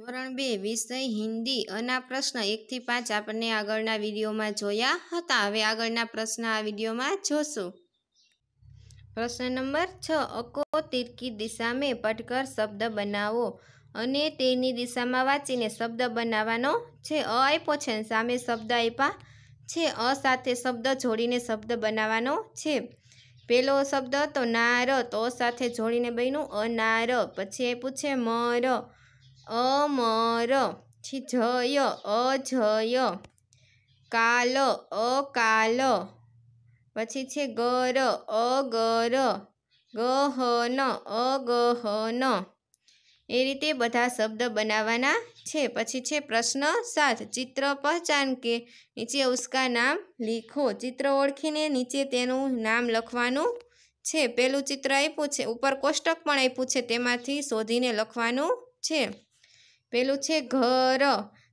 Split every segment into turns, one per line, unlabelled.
ધોરણ બે વિષય હિન્દી અના પ્રશ્ન એકથી પાંચ આપણને આગળના વિડીયોમાં જોયા હતા હવે આગળના પ્રશ્ન આ વિડીયોમાં જોશું પ્રશ્ન નંબર છ અકો તિરકી દિશા મેં પટકર શબ્દ બનાવો અને તેની દિશામાં વાંચીને શબ્દ બનાવવાનો છે અ આપ્યો છે સામે શબ્દ આપ્યા છે અ સાથે શબ્દ જોડીને શબ્દ બનાવવાનો છે પેલો શબ્દ હતો નાર તો સાથે જોડીને બન્યું અનાર પછી આપ્યું છે મર અમર પછી જય અજય કાલ અકાલ પછી છે ગર અગર ગહન અગહન એ રીતે બધા શબ્દ બનાવવાના છે પછી છે પ્રશ્ન સાત ચિત્ર પહેચાન કે નીચે ઉસકા નામ લીખો ચિત્ર ઓળખીને નીચે તેનું નામ લખવાનું છે પહેલું ચિત્ર આપ્યું છે ઉપર કોષ્ટક પણ આપ્યું છે તેમાંથી શોધીને લખવાનું છે પહેલું છે ઘર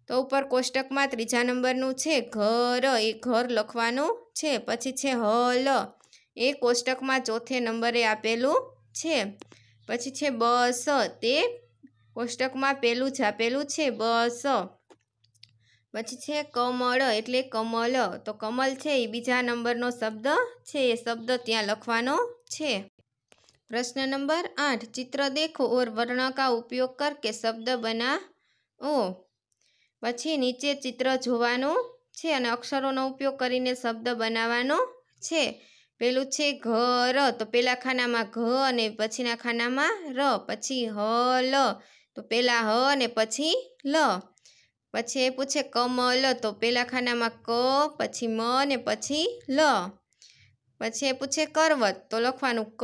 તો ઉપર કોષ્ટકમાં ત્રીજા નંબરનું છે ઘર એ ઘર લખવાનું છે પછી છે હલ એ કોષ્ટકમાં ચોથે નંબરે આપેલું છે પછી છે બસ તે કોષ્ટકમાં પહેલું જ આપેલું છે બસ પછી છે કમળ એટલે કમલ તો કમલ છે એ બીજા નંબરનો શબ્દ છે એ શબ્દ ત્યાં લખવાનો છે प्रश्न नंबर आठ चित्र देखो और वर्ण का उपयोग करके शब्द बनाओ પછી નીચે ચિત્ર જોવાનું છે અને અક્ષરોનો ઉપયોગ કરીને શબ્દ બનાવવાનો છે પેલું છે ઘ ર તો પહેલાં ખાનામાં ઘ અને પછીના ખાનામાં ર પછી હ લ તો પહેલાં હ અને પછી લ પછી એ પૂછે કમલ તો પહેલાં ખાનામાં ક પછી મ અને પછી લ પછી એ પૂછે કરવત તો લખવાનું ક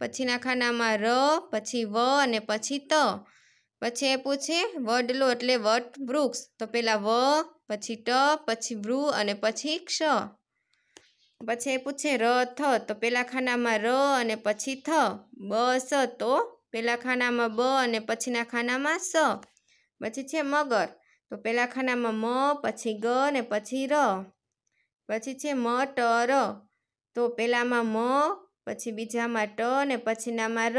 પછીના ખાનામાં ર પછી વ અને પછી ત પછી એ પૂછે વડલો એટલે વટ વૃક્ષ તો પહેલાં વ પછી ટ પછી વૃ અને પછી ક્ષ પછી એ પૂછે ર થ તો પહેલાં ખાનામાં ર અને પછી થ બ સ તો પહેલાં ખાનામાં બ અને પછીના ખાનામાં સ પછી છે મગર તો પહેલાં ખાનામાં મ પછી ગ અને પછી ર પછી છે મ ટ ર તો પહેલાંમાં મ પછી બીજામાં ટ અને પછીનામાં ર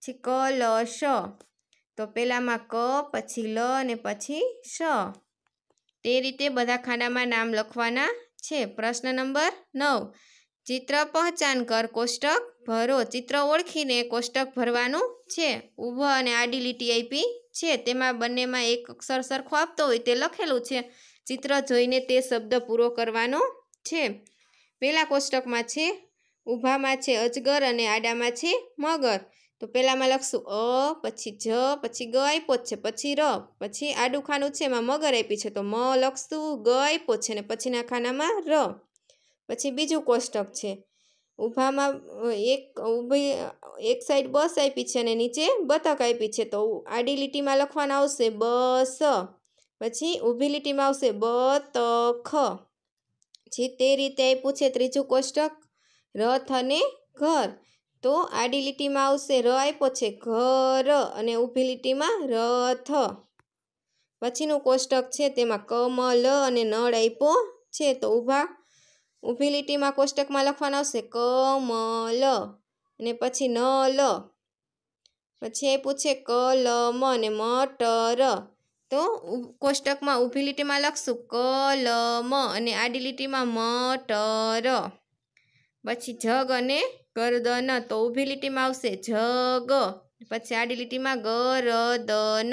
પછી ક લ શ તો પહેલામાં ક પછી લ ને પછી શ તે રીતે બધા ખાનામાં નામ લખવાના છે પ્રશ્ન નંબર નવ ચિત્ર પહચાન કર કોષ્ટક ભરો ચિત્ર ઓળખીને કોષ્ટક ભરવાનું છે ઊભો અને આડી લીટી આપી છે તેમાં બંનેમાં એક અક્ષર સરખો આપતો હોય તે લખેલું છે ચિત્ર જોઈને તે શબ્દ પૂરો કરવાનો છે પહેલાં કોષ્ટકમાં છે ઊભામાં છે અજગર અને આડામાં છે મગર તો પહેલાંમાં લખશું અ પછી જ પછી ગ આપ્યો છે પછી ર પછી આડું ખાનું છે એમાં મગર આપી છે તો મ લખશું ગ આપ્યો છે ને પછીના ખાનામાં ર પછી બીજું કોષ્ટક છે ઊભામાં એક ઊભી એક સાઈડ બસ આપી છે અને નીચે બતક આપી છે તો આડી લીટીમાં લખવાનું આવશે બસ પછી ઊભી લીટીમાં આવશે બ ત ખ જે તે રીતે આપ્યું છે ત્રીજું કોષ્ટક રથ અને ઘર તો આડી લીટીમાં આવશે ર આપ્યો છે ઘર અને ઊભી લીટીમાં રથ પછીનું કોષ્ટક છે તેમાં કમલ અને નળ આપ્યો છે તો ઊભા ઊભી લીટીમાં કોષ્ટકમાં લખવાનું આવશે કમલ અને પછી નલ પછી આપ્યું છે કલમ અને મટર તો કોષ્ટકમાં ઊભી લીટીમાં લખશું કલમ અને આડી લીટીમાં મટર પછી જગ અને ગરદન તો ઊભી લીટીમાં આવશે જગ પછી આડી લીટીમાં ગરદન